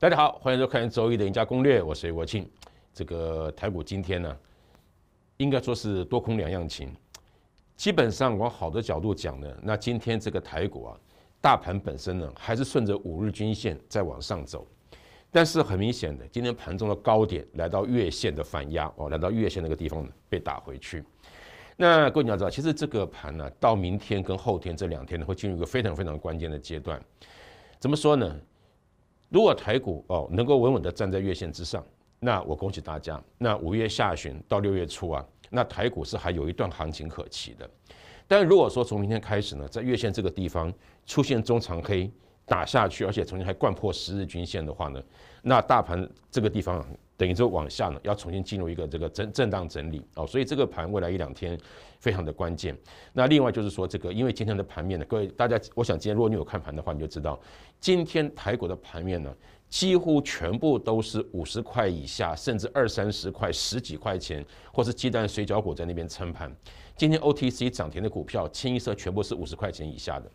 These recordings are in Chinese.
大家好，欢迎收看《周一的赢家攻略》，我是国庆。这个台股今天呢，应该说是多空两样情。基本上往好的角度讲呢，那今天这个台股啊，大盘本身呢还是顺着五日均线在往上走，但是很明显的，今天盘中的高点来到月线的反压哦，来到月线那个地方被打回去。那各位你要知道，其实这个盘呢，到明天跟后天这两天呢，会进入一个非常非常关键的阶段。怎么说呢？如果台股哦能够稳稳地站在月线之上，那我恭喜大家。那五月下旬到六月初啊，那台股是还有一段行情可期的。但如果说从明天开始呢，在月线这个地方出现中长黑打下去，而且重新还贯破十日均线的话呢，那大盘这个地方。等于说往下呢，要重新进入一个这个震震荡整理哦，所以这个盘未来一两天非常的关键。那另外就是说，这个因为今天的盘面呢，各位大家，我想今天如果你有看盘的话，你就知道，今天台股的盘面呢，几乎全部都是五十块以下，甚至二三十块、十几块钱，或是鸡蛋水饺股在那边撑盘。今天 OTC 涨停的股票，清一色全部是五十块钱以下的。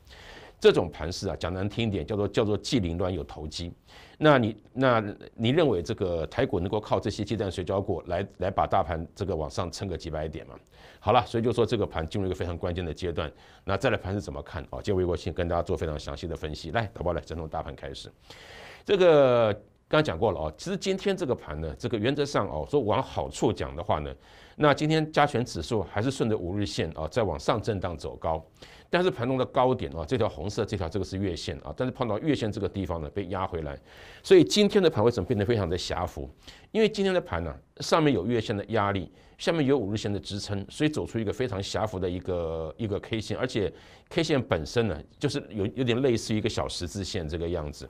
这种盘势啊，讲难听一点，叫做叫做既凌乱又投机。那你那你认为这个台股能够靠这些鸡蛋水饺过来来把大盘这个往上撑个几百点吗？好了，所以就说这个盘进入一个非常关键的阶段。那再来盘是怎么看啊？借微博先跟大家做非常详细的分析。来，好包来，先从大盘开始。这个刚才讲过了啊，其实今天这个盘呢，这个原则上哦，说往好处讲的话呢，那今天加权指数还是顺着五日线啊在往上震荡走高。但是盘中的高点啊，这条红色这条这个是月线啊，但是碰到月线这个地方呢，被压回来，所以今天的盘为什么变得非常的狭幅？因为今天的盘呢，上面有月线的压力，下面有五日线的支撑，所以走出一个非常狭幅的一个一个 K 线，而且 K 线本身呢，就是有有点类似一个小十字线这个样子。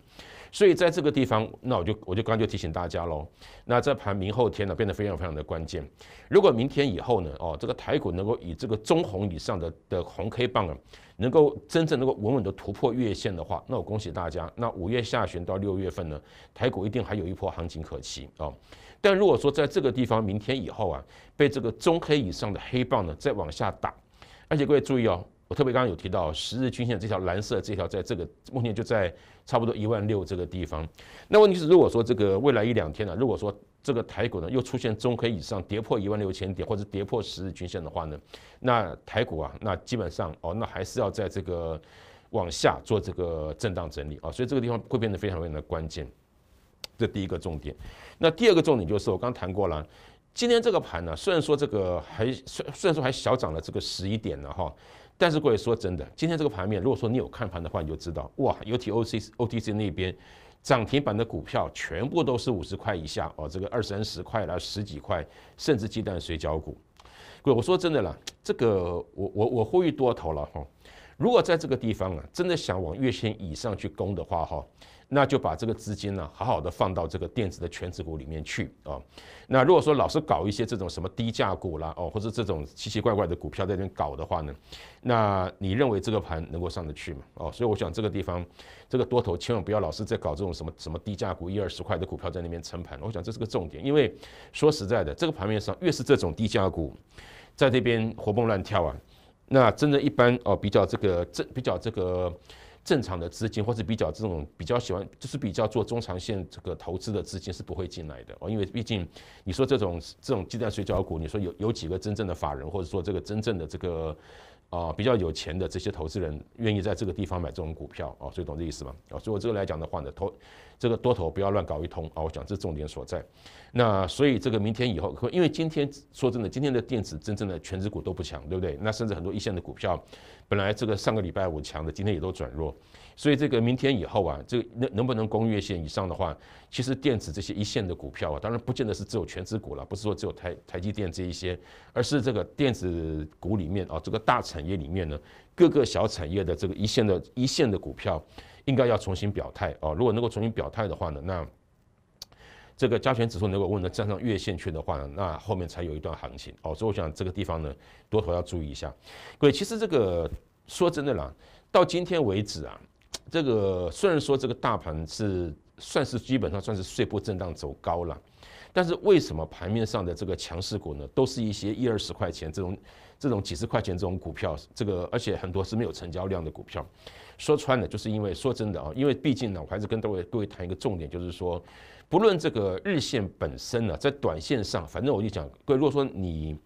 所以在这个地方，那我就我就刚就提醒大家喽。那这盘明后天呢，变得非常非常的关键。如果明天以后呢，哦，这个台股能够以这个中红以上的的红 K 棒啊，能够真正能够稳稳的突破月线的话，那我恭喜大家。那五月下旬到六月份呢，台股一定还有一波行情可期啊。但如果说在这个地方明天以后啊，被这个中黑以上的黑棒呢再往下打，而且各位注意哦。特别刚刚有提到十日均线这条蓝色这条在这个目前就在差不多一万六这个地方。那问题是如果说这个未来一两天呢，如果说这个台股呢又出现中 K 以上跌破一万六千点或者跌破十日均线的话呢，那台股啊，那基本上哦，那还是要在这个往下做这个震荡整理啊。所以这个地方会变得非常非常的关键，这第一个重点。那第二个重点就是我刚谈过了，今天这个盘呢，虽然说这个还虽然说还小涨了这个十一点了哈。但是各位说真的，今天这个盘面，如果说你有看盘的话，你就知道哇，尤其 O C O T C 那边，涨停板的股票全部都是五十块以下哦，这个二三十块了，十几块，甚至鸡蛋水饺股。各位我说真的啦，这个我我我呼吁多头了哈，如果在这个地方啊，真的想往月线以上去攻的话哈。那就把这个资金呢好好的放到这个电子的全指股里面去啊。那如果说老是搞一些这种什么低价股啦哦，或者这种奇奇怪怪的股票在那边搞的话呢，那你认为这个盘能够上得去吗？哦，所以我想这个地方，这个多头千万不要老是在搞这种什么什么低价股一二十块的股票在那边撑盘我想这是个重点，因为说实在的，这个盘面上越是这种低价股在这边活蹦乱跳啊，那真的，一般哦比较这个这比较这个。正常的资金，或是比较这种比较喜欢，就是比较做中长线这个投资的资金是不会进来的哦，因为毕竟你说这种这种鸡蛋水饺股，你说有有几个真正的法人，或者说这个真正的这个。啊，比较有钱的这些投资人愿意在这个地方买这种股票啊，所以懂这意思吗？啊，所以我这个来讲的话呢，投这个多头不要乱搞一通啊，我讲这是重点所在。那所以这个明天以后，因为今天说真的，今天的电子真正的全指股都不强，对不对？那甚至很多一线的股票，本来这个上个礼拜五强的，今天也都转弱。所以这个明天以后啊，这个能能不能攻月线以上的话，其实电子这些一线的股票啊，当然不见得是只有全值股了，不是说只有台台积电这一些，而是这个电子股里面啊，这个大产业里面呢，各个小产业的这个一线的一线的股票，应该要重新表态啊。如果能够重新表态的话呢，那这个加权指数能够稳的站上月线去的话，那后面才有一段行情哦。所以我想这个地方呢，多头要注意一下，各位，其实这个说真的啦，到今天为止啊。这个虽然说这个大盘是算是基本上算是碎步震荡走高了，但是为什么盘面上的这个强势股呢，都是一些一二十块钱这种，这种几十块钱这种股票，这个而且很多是没有成交量的股票。说穿了，就是因为说真的啊，因为毕竟呢，我还是跟各位各位谈一个重点，就是说，不论这个日线本身呢，在短线上，反正我就讲，各位如果说你。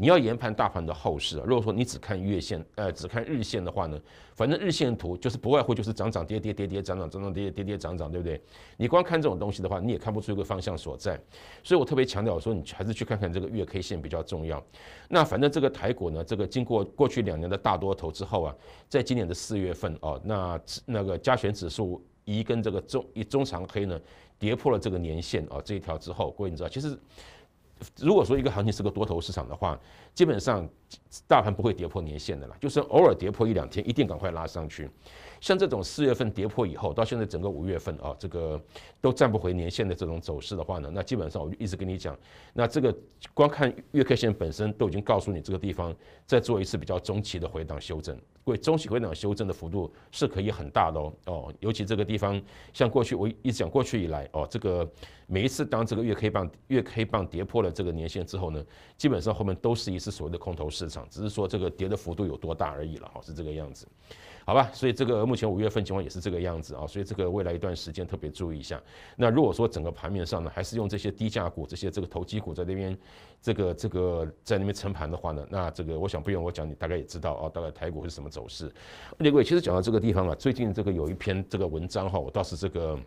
你要研判大盘的后市啊！如果说你只看月线，呃，只看日线的话呢，反正日线图就是不外乎就是涨涨跌跌跌跌涨涨涨涨跌跌跌跌涨涨，对不对？你光看这种东西的话，你也看不出一个方向所在。所以我特别强调，说你还是去看看这个月 K 线比较重要。那反正这个台股呢，这个经过过去两年的大多头之后啊，在今年的四月份哦，那那个加权指数一跟这个中一中长黑呢，跌破了这个年线啊这一条之后，各位你知道其实。如果说一个行情是个多头市场的话，基本上。大盘不会跌破年线的啦，就是偶尔跌破一两天，一定赶快拉上去。像这种四月份跌破以后，到现在整个五月份啊，这个都站不回年线的这种走势的话呢，那基本上我就一直跟你讲，那这个光看月 K 线本身都已经告诉你这个地方再做一次比较中期的回档修正，为中期回档修正的幅度是可以很大的哦。哦，尤其这个地方像过去我一直讲过去以来哦，这个每一次当这个月 K 棒月 K 棒跌破了这个年线之后呢，基本上后面都是一次所谓的空头市场。只是说这个跌的幅度有多大而已了哈，是这个样子，好吧？所以这个目前五月份情况也是这个样子啊，所以这个未来一段时间特别注意一下。那如果说整个盘面上呢，还是用这些低价股、这些这个投机股在那边，这个这个在那边撑盘的话呢，那这个我想不用我讲，你大概也知道啊，大概台股是什么走势。李贵，其实讲到这个地方啊，最近这个有一篇这个文章哈，我倒是这个。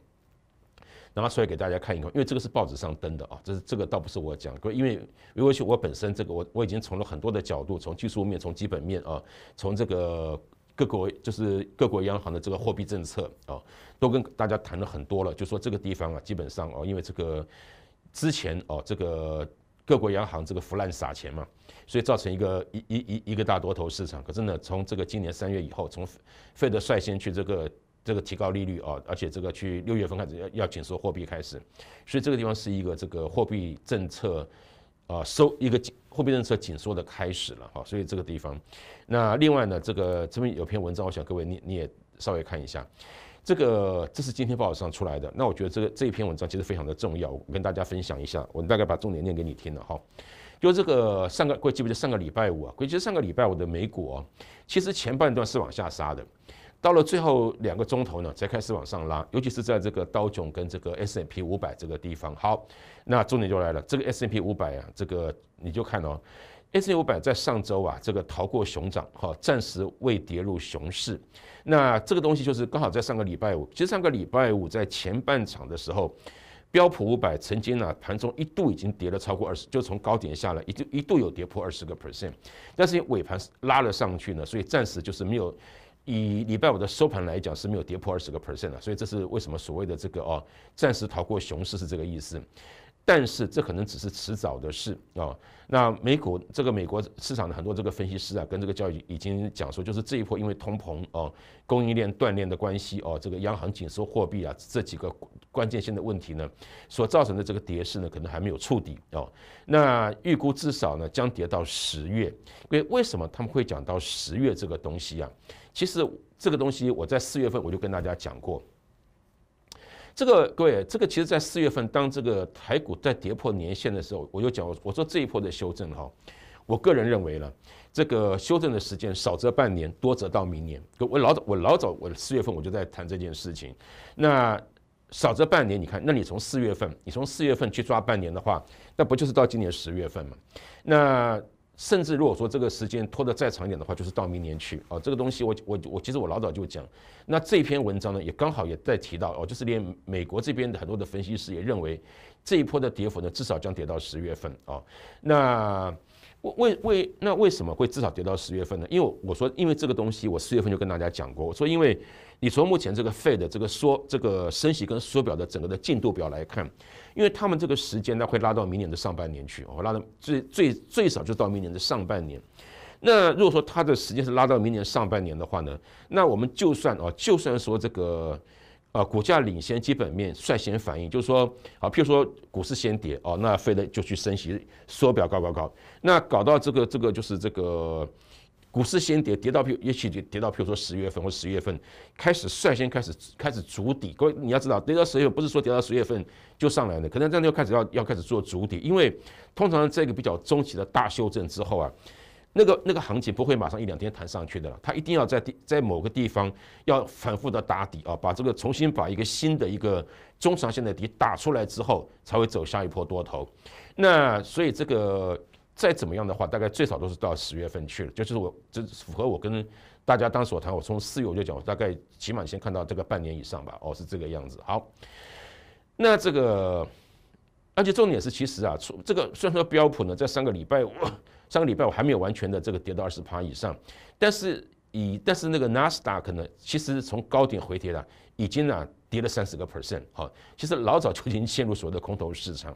然后出来给大家看一看，因为这个是报纸上登的啊，这是这个倒不是我讲，因为因为是我本身这个我我已经从了很多的角度，从技术面、从基本面啊，从这个各国就是各国央行的这个货币政策啊，都跟大家谈了很多了。就说这个地方啊，基本上啊，因为这个之前哦，这个各国央行这个腐烂撒钱嘛，所以造成一个一一一一个大多头市场。可真的从这个今年三月以后，从费德率先去这个。这个提高利率啊，而且这个去六月份开始要要紧缩货币开始，所以这个地方是一个这个货币政策啊收一个紧货币政策紧缩的开始了哈，所以这个地方，那另外呢，这个这边有篇文章，我想各位你你也稍微看一下，这个这是今天报纸上出来的，那我觉得这个这一篇文章其实非常的重要，我跟大家分享一下，我大概把重点念给你听了哈，就这个上个过，记不得上个礼拜五啊，估计上个礼拜五的美股啊，其实前半段是往下杀的。到了最后两个钟头呢，才开始往上拉，尤其是在这个刀囧跟这个 S N P 五百这个地方。好，那重点就来了，这个 S N P 五百啊，这个你就看哦，S N P 五百在上周啊，这个逃过熊掌，哈，暂时未跌入熊市。那这个东西就是刚好在上个礼拜五，其实上个礼拜五在前半场的时候，标普五百曾经呢盘中一度已经跌了超过二十，就从高点下来，一度一度有跌破二十个 percent，但是尾盘拉了上去呢，所以暂时就是没有。以礼拜五的收盘来讲是没有跌破二十个 percent 的，所以这是为什么所谓的这个哦，暂时逃过熊市是这个意思。但是这可能只是迟早的事啊。那美股这个美国市场的很多这个分析师啊，跟这个教育已经讲说，就是这一波因为通膨啊、供应链断裂的关系哦，这个央行紧缩货币啊这几个关键性的问题呢，所造成的这个跌势呢，可能还没有触底哦。那预估至少呢，将跌到十月。为为什么他们会讲到十月这个东西啊？其实这个东西我在四月份我就跟大家讲过。这个各位，这个其实在四月份，当这个台股在跌破年线的时候，我就讲，我说这一波的修正哈，我个人认为呢，这个修正的时间少则半年，多则到明年。我老早我老早我四月份我就在谈这件事情，那少则半年，你看，那你从四月份，你从四月份去抓半年的话，那不就是到今年十月份嘛？那。甚至如果说这个时间拖得再长一点的话，就是到明年去啊。这个东西我我我其实我老早就讲，那这篇文章呢也刚好也在提到哦，就是连美国这边的很多的分析师也认为，这一波的跌幅呢至少将跌到十月份啊。那。为为那为什么会至少跌到十月份呢？因为我说，因为这个东西，我四月份就跟大家讲过，我说因为，你从目前这个费的这个缩这个升息跟缩表的整个的进度表来看，因为他们这个时间呢会拉到明年的上半年去，哦，拉到最最最少就到明年的上半年，那如果说它的时间是拉到明年上半年的话呢，那我们就算哦，就算说这个。啊，股价领先基本面，率先反应，就是说，好，譬如说股市先跌，哦，那非得就去升息缩表，高高高。那搞到这个这个就是这个股市先跌，跌到譬许一跌，到譬如说十月份或十月份开始率先开始开始筑底。各位你要知道，跌到十月份不是说跌到十月份就上来了，可能这样就开始要要开始做筑底，因为通常这个比较中期的大修正之后啊。那个那个行情不会马上一两天弹上去的了，它一定要在地在某个地方要反复的打底啊，把这个重新把一个新的一个中长线的底打出来之后，才会走下一波多头。那所以这个再怎么样的话，大概最少都是到十月份去了，就是我这符合我跟大家当时我谈，我从四月我就讲，我大概起码先看到这个半年以上吧，哦是这个样子。好，那这个而且重点是其实啊，这个虽然说标普呢在三个礼拜。上个礼拜我还没有完全的这个跌到二十趴以上，但是。以，但是那个纳斯达克呢，其实从高点回跌了，已经呢跌了三十个 percent。好，其实老早就已经陷入所谓的空头市场。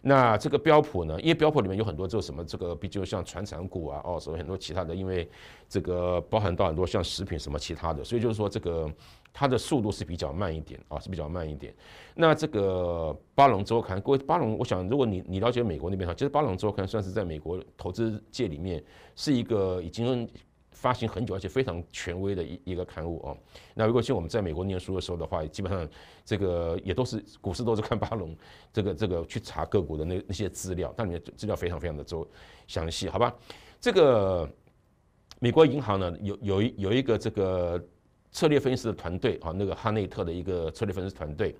那这个标普呢，因为标普里面有很多，就什么这个，比如像传产股啊，哦，什么很多其他的，因为这个包含到很多像食品什么其他的，所以就是说这个它的速度是比较慢一点啊，是比较慢一点。那这个巴隆周刊，各位巴隆，我想如果你你了解美国那边哈，其实巴隆周刊算是在美国投资界里面是一个已经。发行很久而且非常权威的一一个刊物哦，那如果像我们在美国念书的时候的话，基本上这个也都是股市都是看巴龙这个这个去查个股的那那些资料，但里面资料非常非常的周详细，好吧？这个美国银行呢有有一有一个这个策略分析师的团队啊，那个哈内特的一个策略分析团队，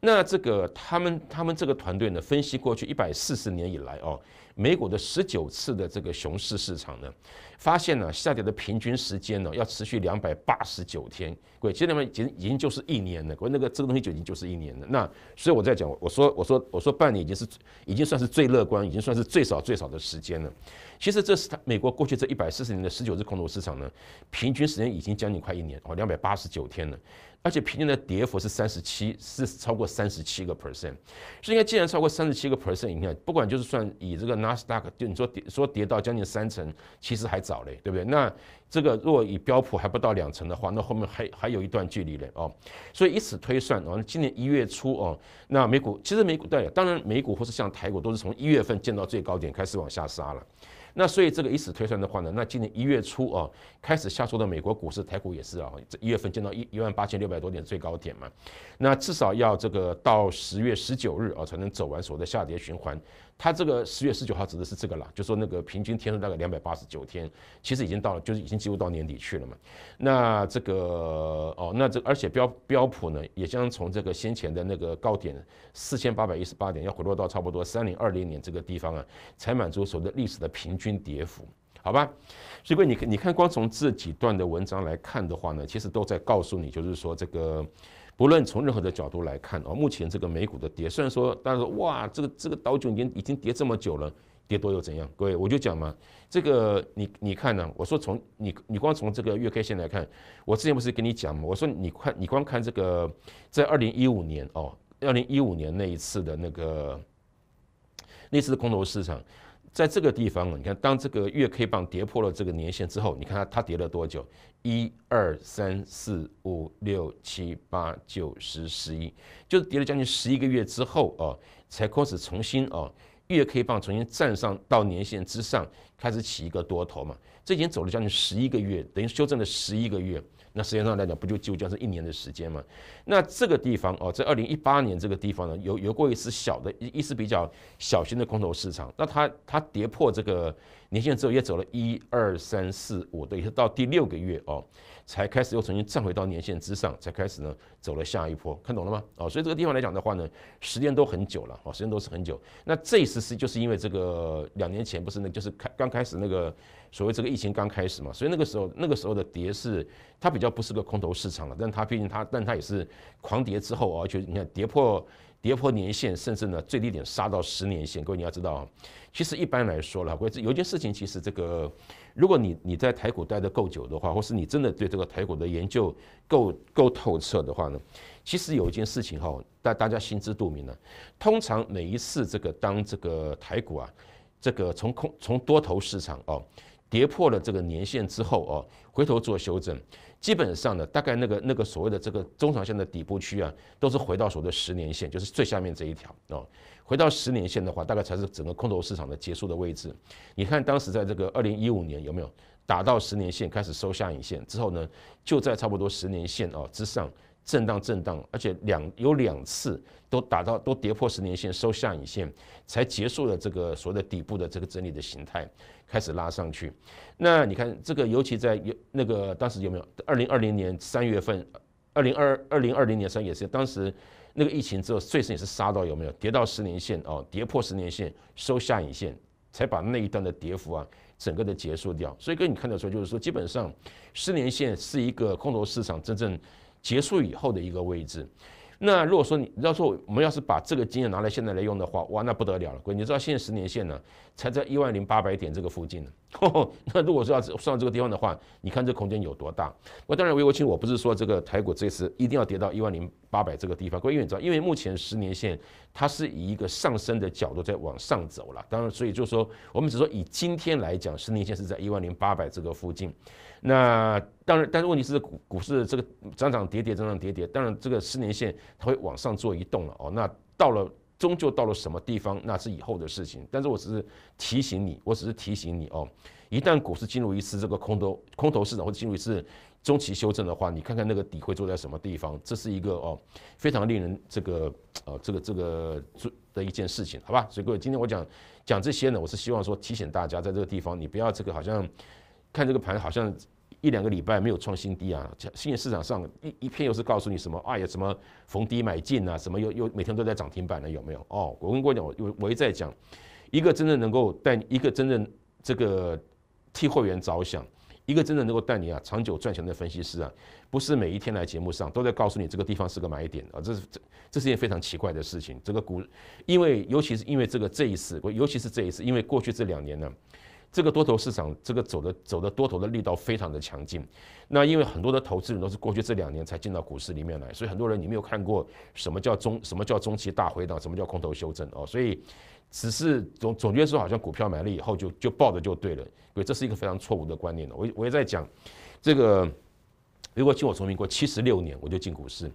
那这个他们他们这个团队呢分析过去一百四十年以来哦。美股的十九次的这个熊市市场呢，发现呢下跌的平均时间呢要持续两百八十九天，其实那边已经已经就是一年了，国那个这个东西就已经就是一年了。那所以我在讲，我说我说我说半年已经是已经算是最乐观，已经算是最少最少的时间了。其实这是他美国过去这一百四十年的十九只空头市场呢，平均时间已经将近快一年哦，两百八十九天了。而且平均的跌幅是三十七，是超过三十七个 percent。所以应该既然超过三十七个 percent，你看不管就是算以这个纳斯达克，就你说跌说跌到将近三成，其实还早嘞，对不对？那这个若以标普还不到两成的话，那后面还还有一段距离嘞哦。所以以此推算，哦，今年一月初哦，那美股其实美股当然美股或是像台股都是从一月份见到最高点开始往下杀了。那所以这个以此推算的话呢，那今年一月初啊开始下挫的美国股市，台股也是啊，一月份见到一一万八千六百多点最高点嘛，那至少要这个到十月十九日啊才能走完所谓的下跌循环。他这个十月十九号指的是这个了，就说那个平均天数大概两百八十九天，其实已经到了，就是已经进入到年底去了嘛。那这个哦，那这而且标标普呢也将从这个先前的那个高点四千八百一十八点，要回落到差不多三零二零年这个地方啊，才满足所谓的历史的平均跌幅，好吧？所以你看你看，光从这几段的文章来看的话呢，其实都在告诉你，就是说这个。不论从任何的角度来看啊，目前这个美股的跌，虽然说，但是哇，这个这个倒酒已经已经跌这么久了，跌多又怎样？各位，我就讲嘛，这个你你看呢？我说从你你光从这个月 K 线来看，我之前不是跟你讲嘛，我说你看你光看这个，在二零一五年哦，二零一五年那一次的那个那次的空头市场，在这个地方啊，你看当这个月 K 棒跌破了这个年线之后，你看它它跌了多久？一二三四五六七八九十十一，就是跌了将近十一个月之后啊，才开始重新啊，月 K 棒重新站上到年线之上，开始起一个多头嘛。这已经走了将近十一个月，等于修正了十一个月。那实际上来讲，不就就将是一年的时间吗？那这个地方哦，在二零一八年这个地方呢，有有过一次小的一次比较小型的空头市场。那它它跌破这个年线之后，也走了一二三四五，对，是到第六个月哦，才开始又重新站回到年线之上，才开始呢走了下一波。看懂了吗？哦，所以这个地方来讲的话呢，时间都很久了哦，时间都是很久。那这一次是就是因为这个两年前不是那就是开刚开始那个。所谓这个疫情刚开始嘛，所以那个时候那个时候的跌是它比较不是个空头市场了，但它毕竟它但它也是狂跌之后啊，而且你看跌破跌破年线，甚至呢最低点杀到十年线。各位你要知道，其实一般来说了，各位有件事情，其实这个如果你你在台股待得够久的话，或是你真的对这个台股的研究够够透彻的话呢，其实有一件事情哈，大大家心知肚明的，通常每一次这个当这个台股啊，这个从空从多头市场哦。跌破了这个年线之后哦，回头做修正，基本上呢，大概那个那个所谓的这个中长线的底部区啊，都是回到所谓的十年线，就是最下面这一条哦。回到十年线的话，大概才是整个空头市场的结束的位置。你看当时在这个二零一五年有没有打到十年线，开始收下影线之后呢，就在差不多十年线哦之上震荡震荡，而且两有两次都打到都跌破十年线收下影线，才结束了这个所谓的底部的这个整理的形态。开始拉上去，那你看这个，尤其在有那个当时有没有？二零二零年三月份，二零二二零二零年三月是当时那个疫情之后，最深也是杀到有没有跌到十年线哦？跌破十年线，收下影线，才把那一段的跌幅啊，整个的结束掉。所以，跟你看得出来，就是说，基本上，十年线是一个空头市场真正结束以后的一个位置。那如果说你要说我们要是把这个经验拿来现在来用的话，哇，那不得了了！鬼，你知道现在十年线呢才在一万零八百点这个附近呢。那如果说要上到这个地方的话，你看这空间有多大？我当然，韦国清，我不是说这个台股这次一定要跌到一万零八百这个地方。因为你知道，因为目前十年线它是以一个上升的角度在往上走了。当然，所以就说我们只说以今天来讲，十年线是在一万零八百这个附近。那当然，但是问题是股股市这个涨涨跌跌，涨涨跌跌。当然，这个十年线它会往上做移动了哦。那到了，终究到了什么地方，那是以后的事情。但是，我只是提醒你，我只是提醒你哦。一旦股市进入一次这个空头空头市场，或者进入一次中期修正的话，你看看那个底会坐在什么地方，这是一个哦非常令人这个呃这个这个做的一件事情，好吧？所以各位，今天我讲讲这些呢，我是希望说提醒大家在这个地方，你不要这个好像。看这个盘，好像一两个礼拜没有创新低啊！现在市场上一一片又是告诉你什么哎呀，什么逢低买进啊，什么又又每天都在涨停板了，有没有？哦，我跟各位讲，我我一再讲，一个真正能够带一个真正这个替会员着想，一个真正能够带你啊长久赚钱的分析师啊，不是每一天来节目上都在告诉你这个地方是个买点啊！这是这这是件非常奇怪的事情。这个股，因为尤其是因为这个这一次，尤其是这一次，因为过去这两年呢。这个多头市场，这个走的走的多头的力道非常的强劲，那因为很多的投资人都是过去这两年才进到股市里面来，所以很多人你没有看过什么叫中什么叫中期大回档，什么叫空头修正哦，所以只是总总觉得说好像股票买了以后就就抱着就对了，因为这是一个非常错误的观念的。我我也在讲，这个如果经我从明过七十六年我就进股市。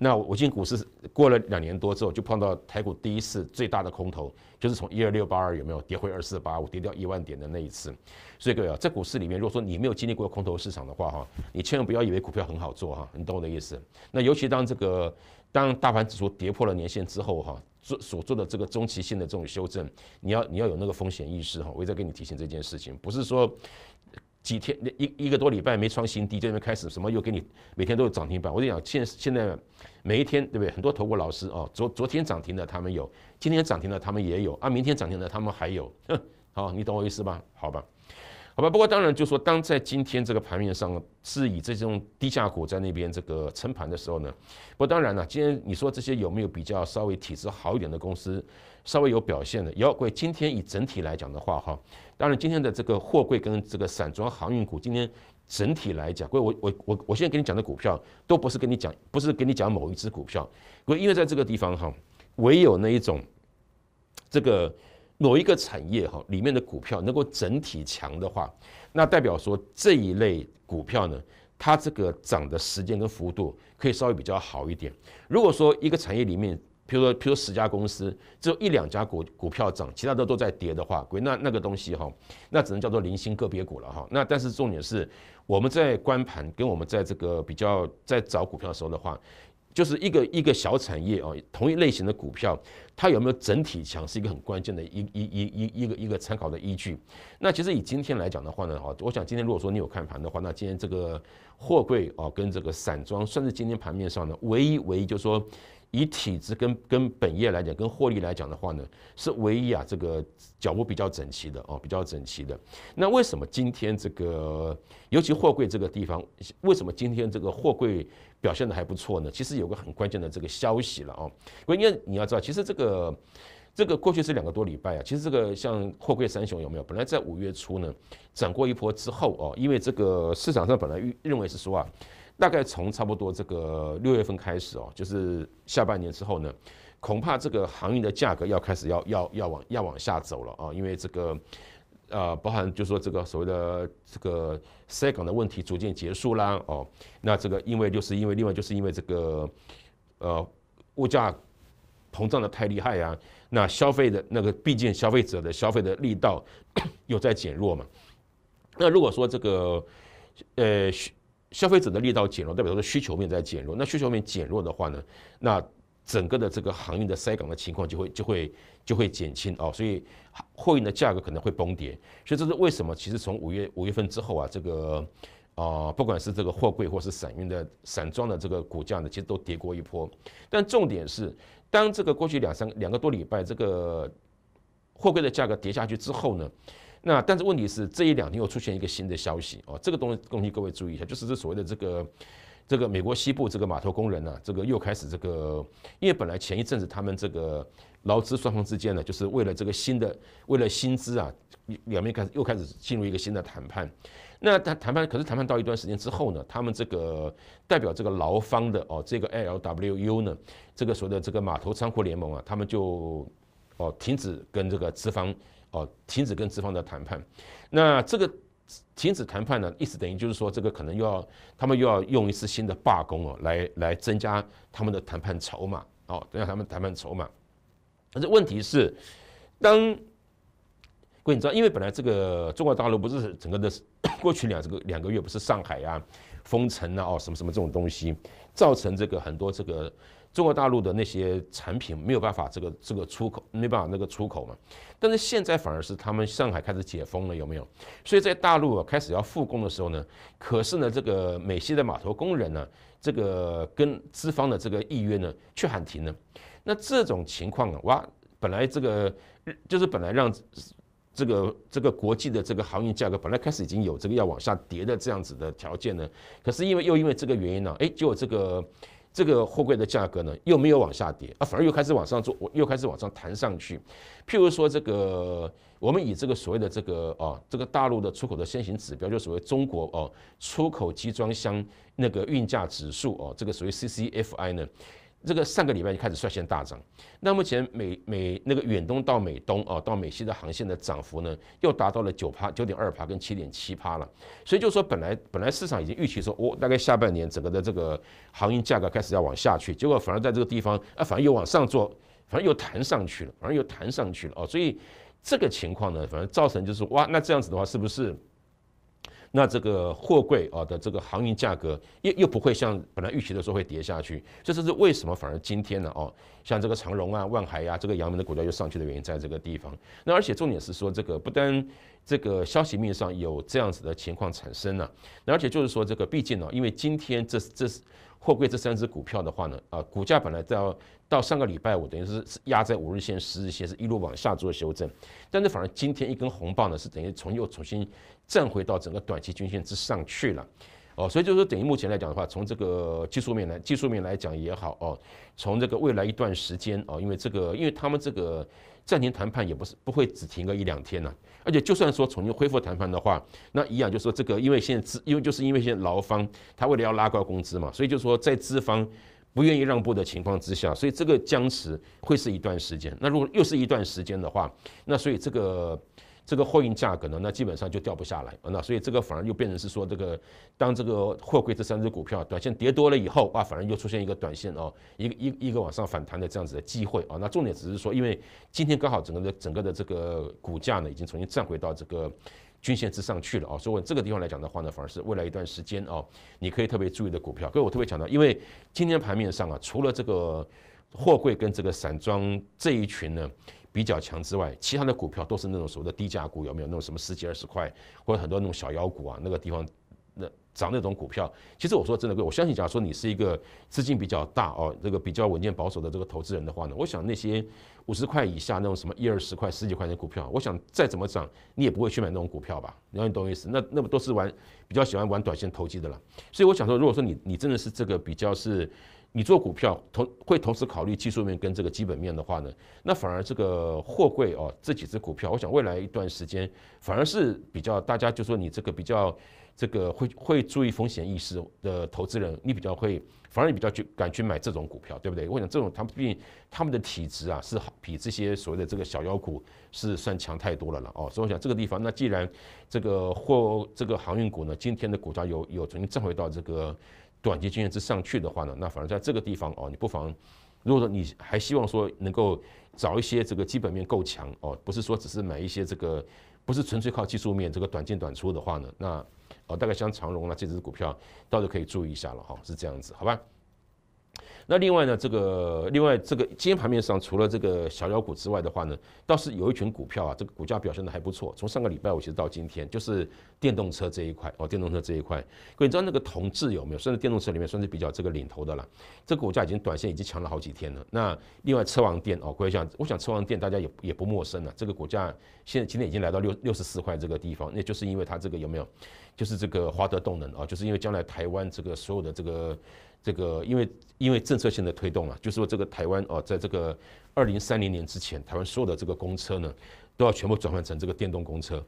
那我进股市过了两年多之后，就碰到台股第一次最大的空头，就是从一二六八二有没有跌回二四八五，跌掉一万点的那一次。所以各位啊，在股市里面，如果说你没有经历过空头市场的话，哈，你千万不要以为股票很好做哈，你懂我的意思。那尤其当这个当大盘指数跌破了年线之后，哈，做所做的这个中期性的这种修正，你要你要有那个风险意识哈，我再跟你提醒这件事情，不是说。几天一一个多礼拜没创新低，就那边开始什么又给你每天都有涨停板。我就讲现现在每一天对不对？很多投顾老师啊，昨昨天涨停的他们有，今天涨停的他们也有，啊明天涨停的他们还有，哼，好，你懂我意思吧？好吧，好吧。不过当然就说当在今天这个盘面上是以这种低价股在那边这个撑盘的时候呢，不过当然了，今天你说这些有没有比较稍微体质好一点的公司，稍微有表现的？要归今天以整体来讲的话哈。当然，今天的这个货柜跟这个散装航运股，今天整体来讲，各位，我我我我现在跟你讲的股票，都不是跟你讲，不是跟你讲某一只股票，因为在这个地方哈，唯有那一种，这个某一个产业哈里面的股票能够整体强的话，那代表说这一类股票呢，它这个涨的时间跟幅度可以稍微比较好一点。如果说一个产业里面，比如说，比如十家公司，只有一两家股股票涨，其他的都在跌的话，鬼那那个东西哈，那只能叫做零星个别股了哈。那但是重点是，我们在观盘跟我们在这个比较在找股票的时候的话，就是一个一个小产业哦，同一类型的股票，它有没有整体强，是一个很关键的一一一一一个一个参考的依据。那其实以今天来讲的话呢，哈，我想今天如果说你有看盘的话，那今天这个货柜哦，跟这个散装，算是今天盘面上的唯一唯一，就是说。以体制跟跟本业来讲，跟获利来讲的话呢，是唯一啊，这个脚步比较整齐的哦，比较整齐的。那为什么今天这个，尤其货柜这个地方，为什么今天这个货柜表现的还不错呢？其实有个很关键的这个消息了哦，因为你要知道，其实这个这个过去是两个多礼拜啊，其实这个像货柜三雄有没有？本来在五月初呢，涨过一波之后哦，因为这个市场上本来预认为是说啊。大概从差不多这个六月份开始哦，就是下半年之后呢，恐怕这个航运的价格要开始要要要往要往下走了啊，因为这个呃，包含就是说这个所谓的这个塞港的问题逐渐结束啦哦，那这个因为就是因为另外就是因为这个呃，物价膨胀的太厉害呀，那消费的那个毕竟消费者的消费的力道 有在减弱嘛，那如果说这个呃。消费者的力道减弱，代表它的需求面在减弱。那需求面减弱的话呢，那整个的这个航运的塞港的情况就会就会就会减轻哦。所以货运的价格可能会崩跌。所以这是为什么？其实从五月五月份之后啊，这个啊，不管是这个货柜或是散运的散装的这个股价呢，其实都跌过一波。但重点是，当这个过去两三两个多礼拜，这个货柜的价格跌下去之后呢？那但是问题是，这一两天又出现一个新的消息哦，这个东西东西各位注意一下，就是这所谓的这个这个美国西部这个码头工人呢，这个又开始这个，因为本来前一阵子他们这个劳资双方之间呢，就是为了这个新的为了薪资啊，两边开始又开始进入一个新的谈判。那他谈判可是谈判到一段时间之后呢，他们这个代表这个劳方的哦，这个 ALWU 呢，这个所谓的这个码头仓库联盟啊，他们就哦停止跟这个资方。哦，停止跟资方的谈判，那这个停止谈判呢，意思等于就是说，这个可能又要他们又要用一次新的罢工哦，来来增加他们的谈判筹码，哦，增加他们谈判筹码。但是问题是，当。你知道，因为本来这个中国大陆不是整个的过去两这个两个月不是上海啊封城啊哦什么什么这种东西，造成这个很多这个中国大陆的那些产品没有办法这个这个出口，没办法那个出口嘛。但是现在反而是他们上海开始解封了，有没有？所以在大陆开始要复工的时候呢，可是呢这个美西的码头工人呢，这个跟资方的这个议约呢却喊停了。那这种情况啊，哇，本来这个就是本来让。这个这个国际的这个航运价格本来开始已经有这个要往下跌的这样子的条件呢，可是因为又因为这个原因呢，哎，果这个这个货柜的价格呢又没有往下跌啊，反而又开始往上做，又开始往上弹上去。譬如说这个我们以这个所谓的这个啊这个大陆的出口的先行指标，就所谓中国哦出口集装箱那个运价指数哦，这个所谓 CCFI 呢。这个上个礼拜就开始率先大涨，那目前美美那个远东到美东啊，到美西的航线的涨幅呢，又达到了九趴九点二趴跟七点七趴了，所以就说本来本来市场已经预期说哦，大概下半年整个的这个航运价格开始要往下去，结果反而在这个地方啊，反而又往上做，反而又弹上去了，反而又弹上去了哦，所以这个情况呢，反正造成就是哇，那这样子的话是不是？那这个货柜啊的这个航运价格又又不会像本来预期的时候会跌下去，这就是为什么反而今天呢哦，像这个长荣啊、万海呀、这个阳明的股价又上去的原因，在这个地方。那而且重点是说，这个不单这个消息面上有这样子的情况产生呢，而且就是说，这个毕竟呢，因为今天这这货柜这三只股票的话呢，啊，股价本来到到上个礼拜五，等于是压在五日线、十日线是一路往下做修正，但是反而今天一根红棒呢，是等于从又重新。站回到整个短期均线之上去了，哦，所以就是说，等于目前来讲的话，从这个技术面来技术面来讲也好，哦，从这个未来一段时间，哦，因为这个，因为他们这个暂停谈判也不是不会只停个一两天呐，而且就算说重新恢复谈判的话，那一样就是说，这个因为现在资，因为就是因为现在劳方他为了要拉高工资嘛，所以就是说在资方不愿意让步的情况之下，所以这个僵持会是一段时间。那如果又是一段时间的话，那所以这个。这个货运价格呢，那基本上就掉不下来啊，那所以这个反而又变成是说，这个当这个货柜这三只股票短线跌多了以后啊，反而又出现一个短线哦，一个一一个往上反弹的这样子的机会啊。那重点只是说，因为今天刚好整个的整个的这个股价呢，已经重新站回到这个均线之上去了啊，所以我这个地方来讲的话呢，反而是未来一段时间哦，你可以特别注意的股票。所以我特别强调，因为今天盘面上啊，除了这个货柜跟这个散装这一群呢。比较强之外，其他的股票都是那种所谓的低价股，有没有那种什么十几二十块，或者很多那种小妖股啊？那个地方，那涨那种股票，其实我说真的哥，我相信，假如说你是一个资金比较大哦，这个比较稳健保守的这个投资人的话呢，我想那些五十块以下那种什么一二十块、十几块钱的股票，我想再怎么涨，你也不会去买那种股票吧？然后你懂意思，那那么都是玩比较喜欢玩短线投机的了。所以我想说，如果说你你真的是这个比较是。你做股票同会同时考虑技术面跟这个基本面的话呢，那反而这个货柜哦，这几只股票，我想未来一段时间反而是比较大家就说你这个比较这个会会注意风险意识的投资人，你比较会反而比较去敢去买这种股票，对不对？我想这种他们毕竟他们的体质啊是好比这些所谓的这个小妖股是算强太多了了哦，所以我想这个地方那既然这个货这个航运股呢，今天的股价有有重新挣回到这个。短期均线之上去的话呢，那反而在这个地方哦，你不妨，如果说你还希望说能够找一些这个基本面够强哦，不是说只是买一些这个，不是纯粹靠技术面这个短进短出的话呢，那哦，大概像长荣啦这只股票，倒是可以注意一下了哈，是这样子，好吧？那另外呢，这个另外这个今天盘面上除了这个小妖股之外的话呢，倒是有一群股票啊，这个股价表现的还不错。从上个礼拜五其实到今天，就是电动车这一块哦，电动车这一块，各你知道那个同志有没有？算是电动车里面算是比较这个领头的了。这个股价已经短线已经强了好几天了。那另外车王电哦，各位想我想车王电大家也也不陌生了。这个股价现在今天已经来到六六十四块这个地方，那就是因为它这个有没有？就是这个华德动能啊，就是因为将来台湾这个所有的这个。这个因为因为政策性的推动啊，就是说这个台湾哦，在这个二零三零年之前，台湾所有的这个公车呢，都要全部转换成这个电动公车。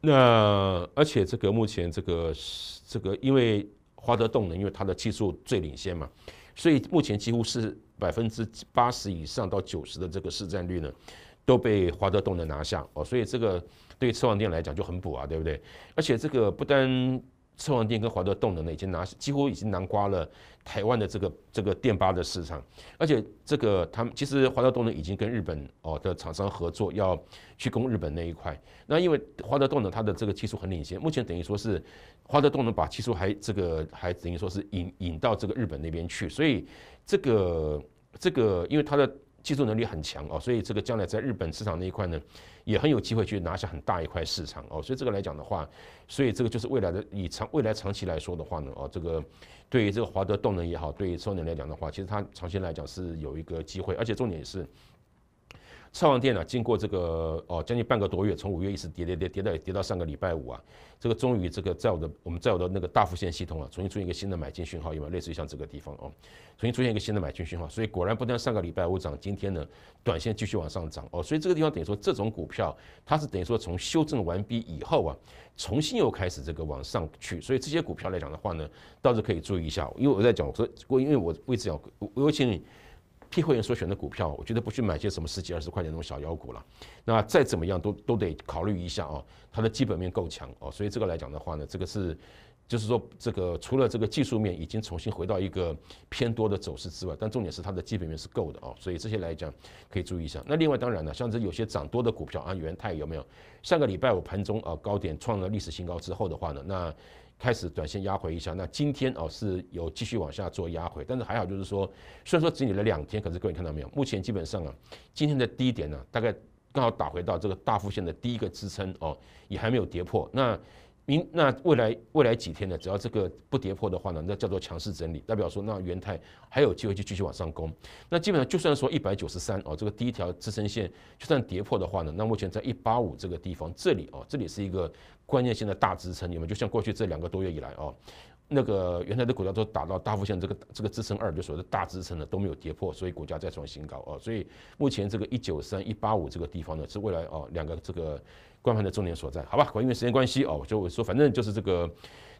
那而且这个目前这个这个因为华德动能，因为它的技术最领先嘛，所以目前几乎是百分之八十以上到九十的这个市占率呢，都被华德动能拿下哦，所以这个对车网店来讲就很补啊，对不对？而且这个不单。车用电跟华德动能呢，已经拿几乎已经囊瓜了台湾的这个这个电巴的市场，而且这个他们其实华德动能已经跟日本哦的厂商合作，要去攻日本那一块。那因为华德动能它的这个技术很领先，目前等于说是华德动能把技术还这个还等于说是引引到这个日本那边去，所以这个这个因为它的。技术能力很强哦，所以这个将来在日本市场那一块呢，也很有机会去拿下很大一块市场哦。所以这个来讲的话，所以这个就是未来的以长未来长期来说的话呢，哦，这个对于这个华德动能也好，对于双能来讲的话，其实它长期来讲是有一个机会，而且重点是。上旺电呢，经过这个哦，将近半个多月，从五月一直跌跌跌，跌到跌到上个礼拜五啊，这个终于这个在我的我们在我的那个大附线系统啊，重新出现一个新的买进讯号，有没有？类似于像这个地方哦，重新出现一个新的买进讯号，所以果然不但上个礼拜五涨，今天呢，短线继续往上涨哦，所以这个地方等于说这种股票，它是等于说从修正完毕以后啊，重新又开始这个往上去，所以这些股票来讲的话呢，倒是可以注意一下，因为我在讲我说过，因为我位置要我请你。替会员所选的股票，我觉得不去买些什么十几二十块钱那种小妖股了。那再怎么样都都得考虑一下哦，它的基本面够强哦。所以这个来讲的话呢，这个是，就是说这个除了这个技术面已经重新回到一个偏多的走势之外，但重点是它的基本面是够的哦。所以这些来讲可以注意一下。那另外当然呢，像这有些涨多的股票，啊，元泰有没有？上个礼拜我盘中啊高点创了历史新高之后的话呢，那。开始短线压回一下，那今天哦是有继续往下做压回，但是还好就是说，虽然说只理了两天，可是各位看到没有？目前基本上啊，今天的低点呢，大概刚好打回到这个大附线的第一个支撑哦，也还没有跌破那。明那未来未来几天呢，只要这个不跌破的话呢，那叫做强势整理，代表说那元泰还有机会去继续往上攻。那基本上就算说一百九十三哦，这个第一条支撑线就算跌破的话呢，那目前在一八五这个地方这里哦，这里是一个关键性的大支撑。你们就像过去这两个多月以来哦，那个原来的股价都打到大幅线这个这个支撑二，就所谓的大支撑的都没有跌破，所以股价再创新高哦。所以目前这个一九三一八五这个地方呢，是未来哦两个这个。官盘的重点所在，好吧，因为时间关系哦，我就说反正就是这个，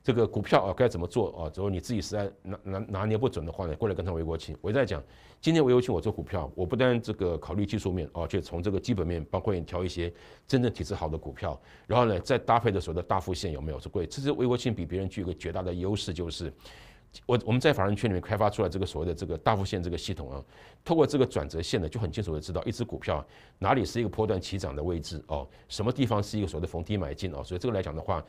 这个股票啊该怎么做啊？如果你自己实在拿拿拿捏不准的话呢，过来跟他维国庆。我在讲，今天维国庆我做股票，我不单这个考虑技术面啊，就从这个基本面包括你挑一些真正体质好的股票，然后呢再搭配的时候的大幅线有没有？是贵？其实微国庆比别人具有个绝大的优势就是。我我们在法人圈里面开发出来这个所谓的这个大弧线这个系统啊，透过这个转折线呢，就很清楚的知道一只股票哪里是一个波段起涨的位置哦，什么地方是一个所谓的逢低买进哦，所以这个来讲的话，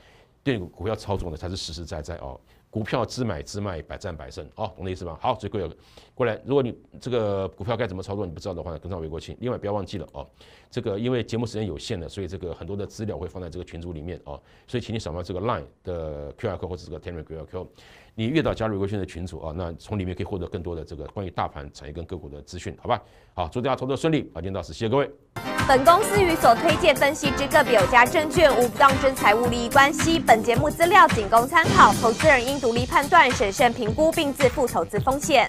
对股票操作呢才是实实在在哦，股票只买只卖，百战百胜哦，懂的意思吧？好，所以各位过来，如果你这个股票该怎么操作你不知道的话，呢，跟上韦国庆。另外不要忘记了哦，这个因为节目时间有限的，所以这个很多的资料会放在这个群组里面哦，所以请你扫描这个 line 的 qr code 或者这个 telegram qr code。你越到加入微信的群组啊，那从里面可以获得更多的这个关于大盘、产业跟个股的资讯，好吧？好，祝大家投资顺利，今天到此，谢谢各位。本公司与所推荐分析之个别有家证券无不当之财务利益关系。本节目资料仅供参考，投资人应独立判断、审慎评估，并自负投资风险。